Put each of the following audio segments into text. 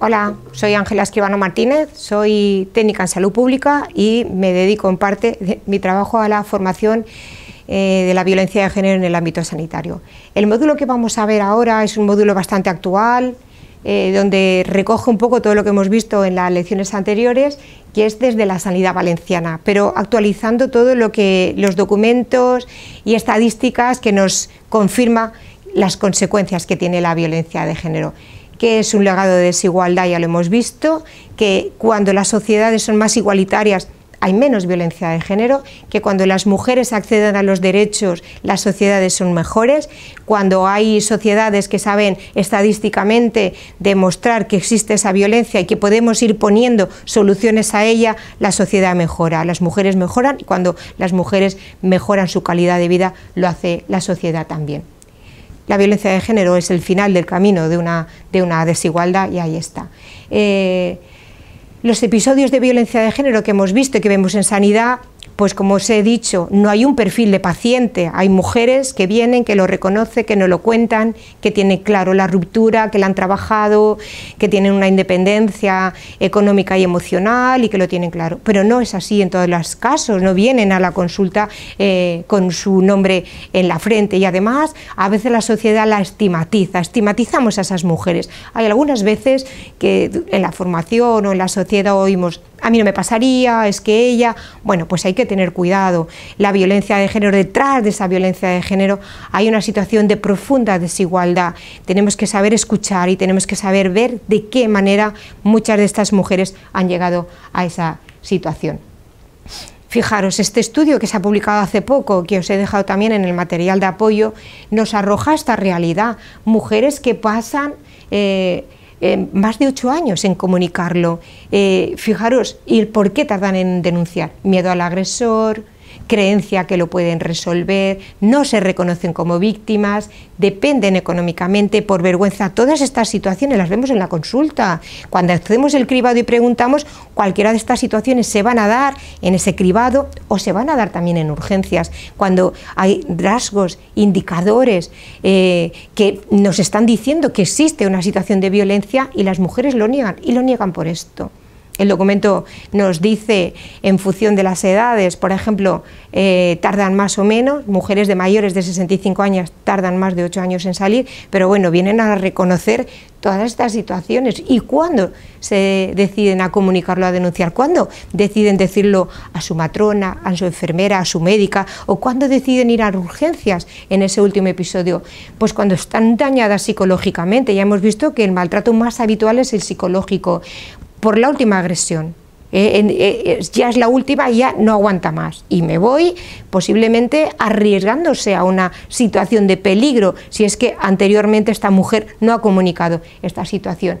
Hola, soy Ángela Escribano Martínez, soy técnica en salud pública y me dedico en parte mi trabajo a la formación eh, de la violencia de género en el ámbito sanitario. El módulo que vamos a ver ahora es un módulo bastante actual, eh, donde recoge un poco todo lo que hemos visto en las lecciones anteriores, que es desde la sanidad valenciana, pero actualizando todo lo que los documentos y estadísticas que nos confirman las consecuencias que tiene la violencia de género que es un legado de desigualdad, ya lo hemos visto, que cuando las sociedades son más igualitarias hay menos violencia de género, que cuando las mujeres acceden a los derechos las sociedades son mejores, cuando hay sociedades que saben estadísticamente demostrar que existe esa violencia y que podemos ir poniendo soluciones a ella, la sociedad mejora, las mujeres mejoran y cuando las mujeres mejoran su calidad de vida lo hace la sociedad también la violencia de género es el final del camino de una, desigualdad y ahí está. Eh, los episodios de violencia de género que hemos visto y que vemos en sanidad pues como os he dicho, no hay un perfil de paciente, hay mujeres que vienen, que lo reconocen, que no lo cuentan, que tienen claro la ruptura, que la han trabajado, que tienen una independencia económica y emocional y que lo tienen claro. Pero no es así en todos los casos, no vienen a la consulta eh, con su nombre en la frente y además a veces la sociedad la estigmatiza, estigmatizamos a esas mujeres. Hay algunas veces que en la formación o en la sociedad oímos a mí no me pasaría, es que ella, bueno, pues hay que tener cuidado. La violencia de género, detrás de esa violencia de género hay una situación de profunda desigualdad. Tenemos que saber escuchar y tenemos que saber ver de qué manera muchas de estas mujeres han llegado a esa situación. Fijaros, este estudio que se ha publicado hace poco, que os he dejado también en el material de apoyo, nos arroja esta realidad. Mujeres que pasan... Eh, eh, más de ocho años en comunicarlo. Eh, fijaros, ¿y por qué tardan en denunciar? Miedo al agresor, creencia que lo pueden resolver, no se reconocen como víctimas, dependen económicamente por vergüenza. Todas estas situaciones las vemos en la consulta. Cuando hacemos el cribado y preguntamos, cualquiera de estas situaciones se van a dar en ese cribado o se van a dar también en urgencias, cuando hay rasgos, indicadores eh, que nos están diciendo que existe una situación de violencia y las mujeres lo niegan y lo niegan por esto. El documento nos dice, en función de las edades, por ejemplo, eh, tardan más o menos, mujeres de mayores de 65 años tardan más de 8 años en salir, pero bueno, vienen a reconocer todas estas situaciones. ¿Y cuándo se deciden a comunicarlo, a denunciar? ¿Cuándo deciden decirlo a su matrona, a su enfermera, a su médica? ¿O cuándo deciden ir a urgencias en ese último episodio? Pues cuando están dañadas psicológicamente. Ya hemos visto que el maltrato más habitual es el psicológico por la última agresión. Eh, eh, eh, ya es la última y ya no aguanta más. Y me voy posiblemente arriesgándose a una situación de peligro si es que anteriormente esta mujer no ha comunicado esta situación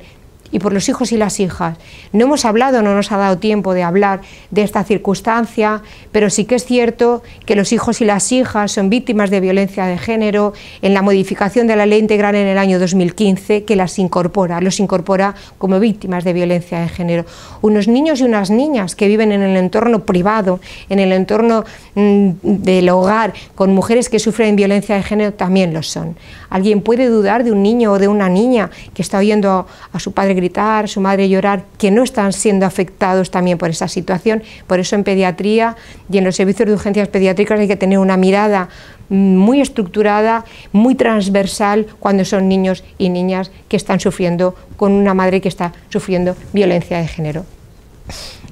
y por los hijos y las hijas. No hemos hablado, no nos ha dado tiempo de hablar de esta circunstancia, pero sí que es cierto que los hijos y las hijas son víctimas de violencia de género en la modificación de la ley integral en el año 2015 que las incorpora, los incorpora como víctimas de violencia de género. Unos niños y unas niñas que viven en el entorno privado, en el entorno mm, del hogar, con mujeres que sufren violencia de género, también lo son. ¿Alguien puede dudar de un niño o de una niña que está oyendo a su padre gritar, su madre llorar, que no están siendo afectados también por esa situación. Por eso en pediatría y en los servicios de urgencias pediátricas hay que tener una mirada muy estructurada, muy transversal cuando son niños y niñas que están sufriendo con una madre que está sufriendo violencia de género.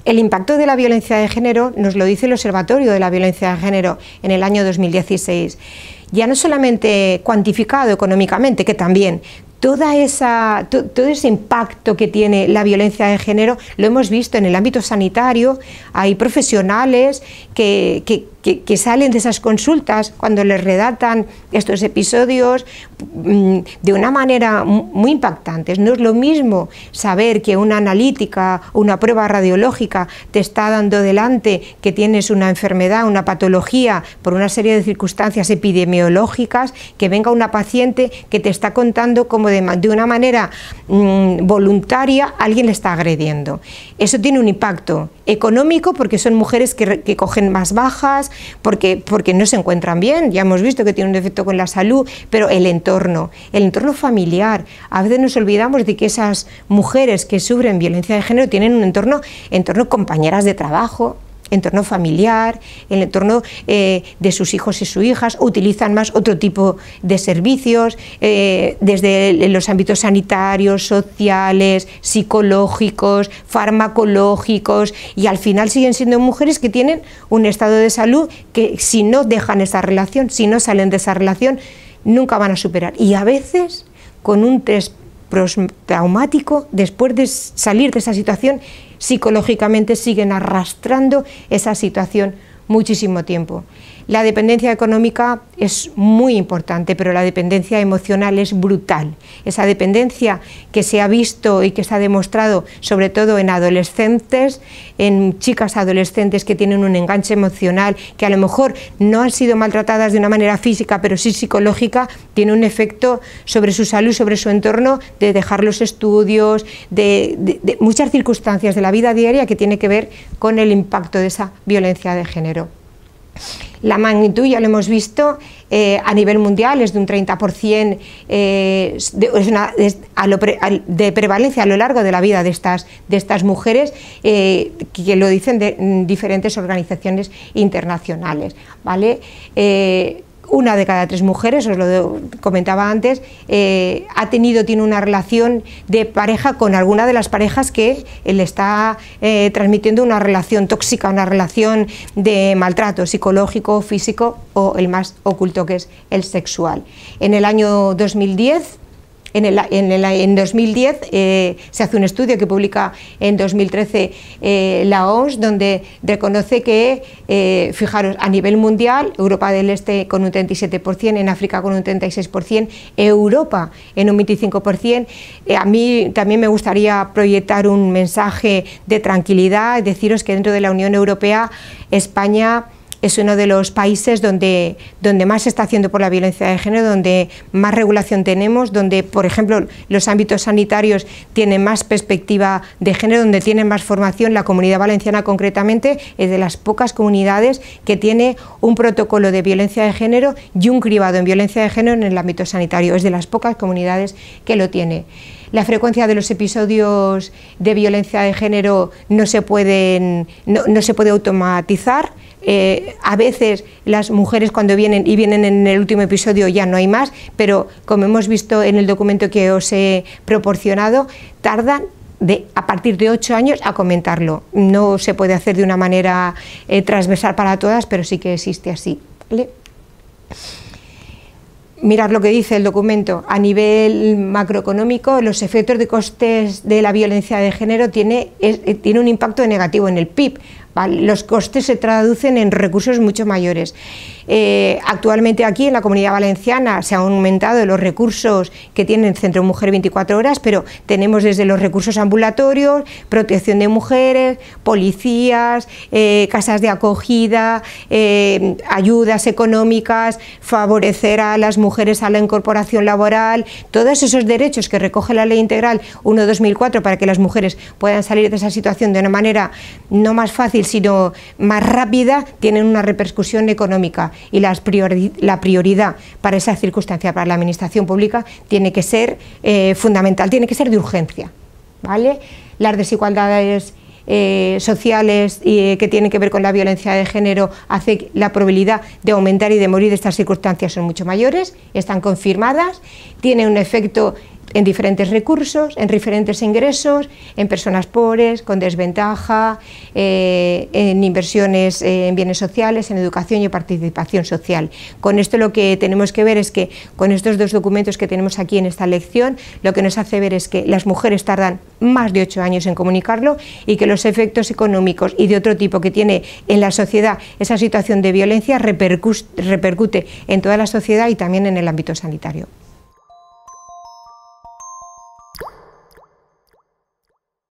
El impacto de la violencia de género nos lo dice el Observatorio de la Violencia de Género en el año 2016 ya no solamente cuantificado económicamente, que también, Toda esa, todo ese impacto que tiene la violencia de género lo hemos visto en el ámbito sanitario. Hay profesionales que que, salen de esas consultas cuando les redactan estos episodios mm, de una manera muy impactante. No es lo mismo saber que una analítica o una prueba radiológica te está dando delante que tienes una enfermedad, una patología, por una serie de circunstancias epidemiológicas, que venga una paciente que te está contando como de, una manera mm, voluntaria alguien le está agrediendo. Eso tiene un impacto económico porque son mujeres que cogen más bajas, porque, porque no se encuentran bien, ya hemos visto que tiene un defecto con la salud, pero el entorno, el entorno familiar. A veces nos olvidamos de que esas mujeres que sufren violencia de género tienen un entorno, entorno compañeras de trabajo, entorno familiar, el entorno eh, de sus hijos y sus hijas, utilizan más otro tipo de servicios, eh, desde los ámbitos sanitarios, sociales, psicológicos, farmacológicos, y al final siguen siendo mujeres que tienen un estado de salud que si no dejan esa relación, si no salen de esa relación, nunca van a superar. Y a veces con un 3 traumático, después de salir de esa situación, psicológicamente siguen arrastrando esa situación muchísimo tiempo. La dependencia económica es muy importante, pero la dependencia emocional es brutal. Esa dependencia que se ha visto y que se ha demostrado sobre todo en adolescentes, en chicas adolescentes que tienen un enganche emocional, que a lo mejor no han sido maltratadas de una manera física, pero sí psicológica, tiene un efecto sobre su salud, sobre su entorno, de dejar los estudios, de, de muchas circunstancias de la vida diaria que tiene que ver con el impacto de esa violencia de género. La magnitud, ya lo hemos visto, eh, a nivel mundial es de un 30% eh, de, de prevalencia a lo largo de la vida de estas, de estas mujeres, eh, que lo dicen de, mm, diferentes organizaciones internacionales. ¿vale? Eh, una de cada tres mujeres, os lo comentaba antes, eh, ha tenido, tiene una relación de pareja con alguna de las parejas que le está eh, transmitiendo una relación tóxica, una relación de maltrato psicológico, físico o el más oculto que es el sexual. En el año 2010 en, 2010 eh, se hace un estudio que publica en 2013 eh, la OMS, donde reconoce que, eh, fijaros, a nivel mundial, Europa del Este con un 37%, en África con un 36%, Europa en un 25%. a mí también me gustaría proyectar un mensaje de tranquilidad, deciros que dentro de la Unión Europea España es uno de los países donde, donde más se está haciendo por la violencia de género, donde más regulación tenemos, donde, por ejemplo, los ámbitos sanitarios tienen más perspectiva de género, donde tienen más formación. La comunidad valenciana, concretamente, es de las pocas comunidades que tiene un protocolo de violencia de género y un cribado en violencia de género en el ámbito sanitario. Es de las pocas comunidades que lo tiene la frecuencia de los episodios de violencia de género no se, pueden, no, se puede automatizar. Eh, a veces las mujeres cuando vienen y vienen en el último episodio ya no hay más, pero como hemos visto en el documento que os he proporcionado, tardan de, a partir de ocho años a comentarlo. No se puede hacer de una manera eh, transversal para todas, pero sí que existe así mirar lo que dice el documento, a nivel macroeconómico, los efectos de costes de la violencia de género tiene, eh, tiene un impacto negativo en el PIB. Los costes se traducen en recursos mucho mayores. Eh, actualmente aquí en la Comunidad Valenciana se han aumentado los recursos que tiene el Centro Mujer 24 horas, pero tenemos desde los recursos ambulatorios, protección de mujeres, policías, eh, casas de acogida, eh, ayudas económicas, favorecer a las mujeres a la incorporación laboral, todos esos derechos que recoge la Ley Integral 1-2004 para que las mujeres puedan salir de esa situación de una manera no más fácil, sino más rápida, tienen una repercusión económica y la prioridad para esa circunstancia, para la administración pública, tiene que ser eh, fundamental, tiene que ser de urgencia. ¿vale? Las desigualdades eh, sociales eh, que tienen que ver con la violencia de género hace que la probabilidad de aumentar y de morir de estas circunstancias son mucho mayores, están confirmadas, tiene un efecto en diferentes recursos, en diferentes ingresos, en personas pobres, con desventaja, eh, en inversiones eh, en bienes sociales, en educación y participación social. Con esto lo que tenemos que ver es que con estos dos documentos que tenemos aquí en esta lección, lo que nos hace ver es que las mujeres tardan más de ocho años en comunicarlo y que los efectos económicos y de otro tipo que tiene en la sociedad esa situación de violencia repercute en toda la sociedad y también en el ámbito sanitario.